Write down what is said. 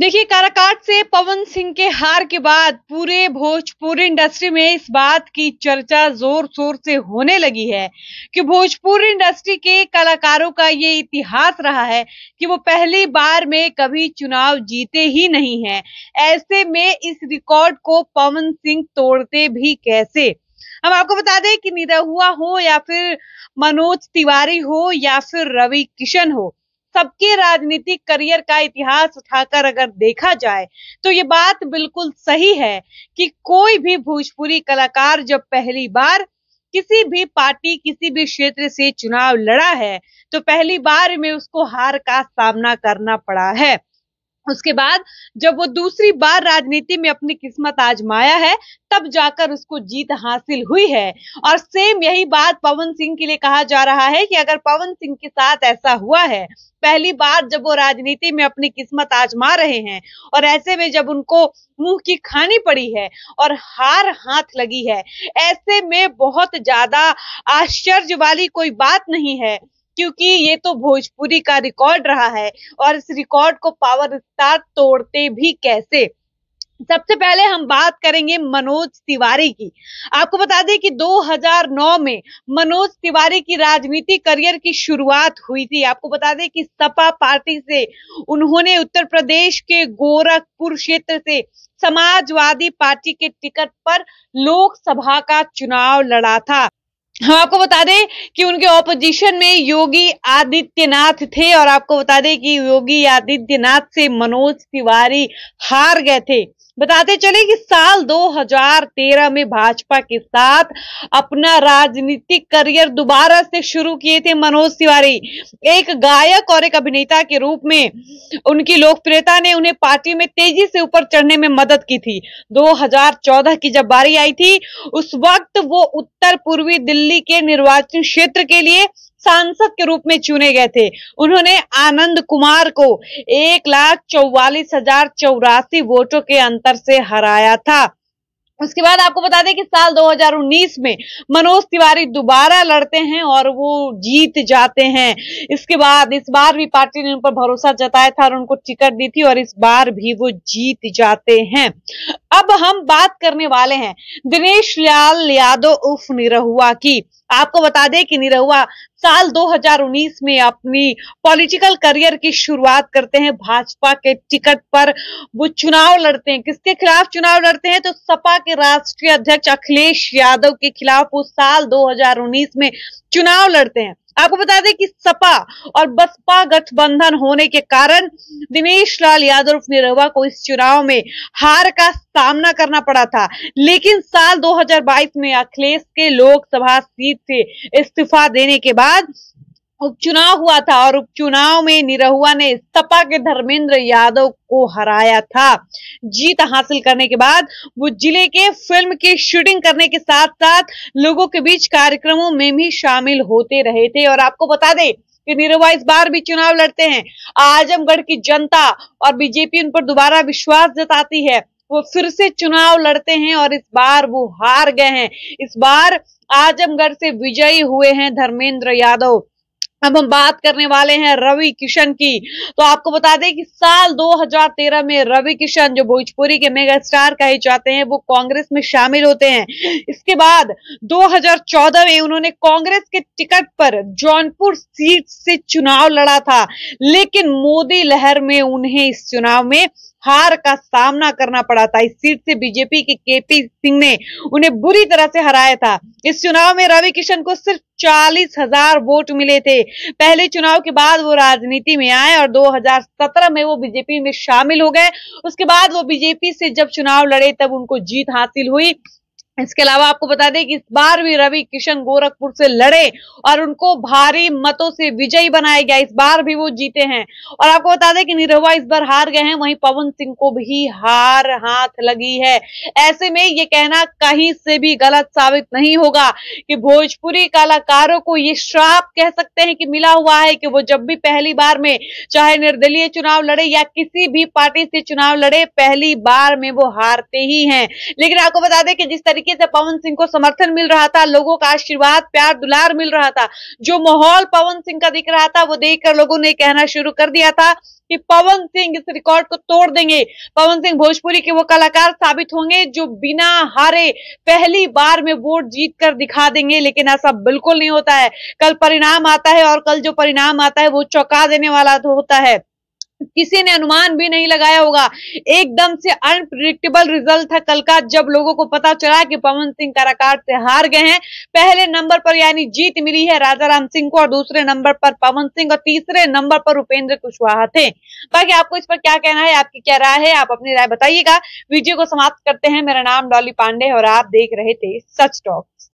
देखिए काराकाट से पवन सिंह के हार के बाद पूरे भोजपुर इंडस्ट्री में इस बात की चर्चा जोर शोर से होने लगी है कि भोजपुर इंडस्ट्री के कलाकारों का ये इतिहास रहा है कि वो पहली बार में कभी चुनाव जीते ही नहीं हैं ऐसे में इस रिकॉर्ड को पवन सिंह तोड़ते भी कैसे हम आपको बता दें कि निरहुआ हो या फिर मनोज तिवारी हो या फिर रवि किशन हो सबके राजनीतिक करियर का इतिहास उठाकर अगर देखा जाए तो ये बात बिल्कुल सही है कि कोई भी भोजपुरी कलाकार जब पहली बार किसी भी पार्टी किसी भी क्षेत्र से चुनाव लड़ा है तो पहली बार में उसको हार का सामना करना पड़ा है उसके बाद जब वो दूसरी बार राजनीति में अपनी किस्मत आजमाया है तब जाकर उसको जीत हासिल हुई है और सेम यही बात पवन सिंह के लिए कहा जा रहा है कि अगर पवन सिंह के साथ ऐसा हुआ है पहली बार जब वो राजनीति में अपनी किस्मत आजमा रहे हैं और ऐसे में जब उनको मुंह की खानी पड़ी है और हार हाथ लगी है ऐसे में बहुत ज्यादा आश्चर्य वाली कोई बात नहीं है क्योंकि ये तो भोजपुरी का रिकॉर्ड रहा है और इस रिकॉर्ड को पावर स्टार तोड़ते भी कैसे सबसे पहले हम बात करेंगे मनोज तिवारी की आपको बता दें कि 2009 में मनोज तिवारी की राजनीति करियर की शुरुआत हुई थी आपको बता दें कि सपा पार्टी से उन्होंने उत्तर प्रदेश के गोरखपुर क्षेत्र से समाजवादी पार्टी के टिकट पर लोकसभा का चुनाव लड़ा था हम आपको बता दें कि उनके ऑपोजिशन में योगी आदित्यनाथ थे और आपको बता दें कि योगी आदित्यनाथ से मनोज तिवारी हार गए थे बताते चले कि साल 2013 में भाजपा के साथ अपना राजनीतिक करियर दोबारा से शुरू किए थे मनोज तिवारी एक गायक और एक अभिनेता के रूप में उनकी लोकप्रियता ने उन्हें पार्टी में तेजी से ऊपर चढ़ने में मदद की थी 2014 की जब बारी आई थी उस वक्त वो उत्तर पूर्वी दिल्ली दिल्ली के निर्वाचन क्षेत्र के लिए सांसद के रूप में चुने गए थे उन्होंने आनंद कुमार को एक लाख चौवालीस हजार चौरासी वोटों के अंतर से हराया था उसके बाद आपको बता दें कि साल 2019 में मनोज तिवारी दोबारा लड़ते हैं और वो जीत जाते हैं इसके बाद इस बार भी पार्टी ने उन पर भरोसा जताया था और उनको टिकट दी थी और इस बार भी वो जीत जाते हैं अब हम बात करने वाले हैं दिनेश लाल यादव उर्फ निरहुआ की आपको बता दें कि निरहुआ साल 2019 में अपनी पॉलिटिकल करियर की शुरुआत करते हैं भाजपा के टिकट पर वो चुनाव लड़ते हैं किसके खिलाफ चुनाव लड़ते हैं तो सपा के राष्ट्रीय अध्यक्ष अखिलेश यादव के खिलाफ वो साल 2019 में चुनाव लड़ते हैं आपको बता दें कि सपा और बसपा गठबंधन होने के कारण दिनेश लाल यादव निरवा को इस चुनाव में हार का सामना करना पड़ा था लेकिन साल 2022 में अखिलेश के लोकसभा सीट से इस्तीफा देने के बाद उपचुनाव हुआ था और उपचुनाव में निरहुआ ने सपा के धर्मेंद्र यादव को हराया था जीत हासिल करने के बाद वो जिले के फिल्म की शूटिंग करने के साथ साथ लोगों के बीच कार्यक्रमों में भी शामिल होते रहे थे और आपको बता दें कि निरहुआ इस बार भी चुनाव लड़ते हैं आजमगढ़ की जनता और बीजेपी उन पर दोबारा विश्वास जताती है वो फिर से चुनाव लड़ते हैं और इस बार वो हार गए हैं इस बार आजमगढ़ से विजयी हुए हैं धर्मेंद्र यादव अब हम बात करने वाले हैं रवि किशन की तो आपको बता दें कि साल 2013 में रवि किशन जो भोजपुरी के मेगा स्टार कहे जाते हैं वो कांग्रेस में शामिल होते हैं इसके बाद 2014 में उन्होंने कांग्रेस के टिकट पर जौनपुर सीट से चुनाव लड़ा था लेकिन मोदी लहर में उन्हें इस चुनाव में हार का सामना करना पड़ा था इस सीट से बीजेपी के केपी सिंह ने उन्हें बुरी तरह से हराया था इस चुनाव में रवि किशन को सिर्फ चालीस हजार वोट मिले थे पहले चुनाव के बाद वो राजनीति में आए और 2017 में वो बीजेपी में शामिल हो गए उसके बाद वो बीजेपी से जब चुनाव लड़े तब उनको जीत हासिल हुई इसके अलावा आपको बता दें कि इस बार भी रवि किशन गोरखपुर से लड़े और उनको भारी मतों से विजयी बनाया गया इस बार भी वो जीते हैं और आपको बता दें कि निरहुआ इस बार हार गए हैं वहीं पवन सिंह को भी हार हाथ लगी है ऐसे में ये कहना कहीं से भी गलत साबित नहीं होगा कि भोजपुरी कलाकारों को ये श्राप कह सकते हैं कि मिला हुआ है कि वो जब भी पहली बार में चाहे निर्दलीय चुनाव लड़े या किसी भी पार्टी से चुनाव लड़े पहली बार में वो हारते ही हैं लेकिन आपको बता दें कि जिस तरीके तरीके से पवन सिंह को समर्थन मिल रहा था लोगों का आशीर्वाद प्यार दुलार मिल रहा था जो माहौल पवन सिंह का दिख रहा था वो देखकर लोगों ने कहना शुरू कर दिया था कि पवन सिंह इस रिकॉर्ड को तोड़ देंगे पवन सिंह भोजपुरी के वो कलाकार साबित होंगे जो बिना हारे पहली बार में वोट जीत कर दिखा देंगे लेकिन ऐसा बिल्कुल नहीं होता है कल परिणाम आता है और कल जो परिणाम आता है वो चौंका देने वाला होता है किसी ने अनुमान भी नहीं लगाया होगा एकदम से अनप्रिडिक्टेबल रिजल्ट था कल का जब लोगों को पता चला कि पवन सिंह काराकाट से हार गए हैं पहले नंबर पर यानी जीत मिली है राजा राम सिंह को और दूसरे नंबर पर पवन सिंह और तीसरे नंबर पर उपेंद्र कुशवाहा थे बाकी आपको इस पर क्या कहना है आपकी क्या राय है आप अपनी राय बताइएगा वीडियो को समाप्त करते हैं मेरा नाम डॉली पांडे और आप देख रहे थे सच टॉक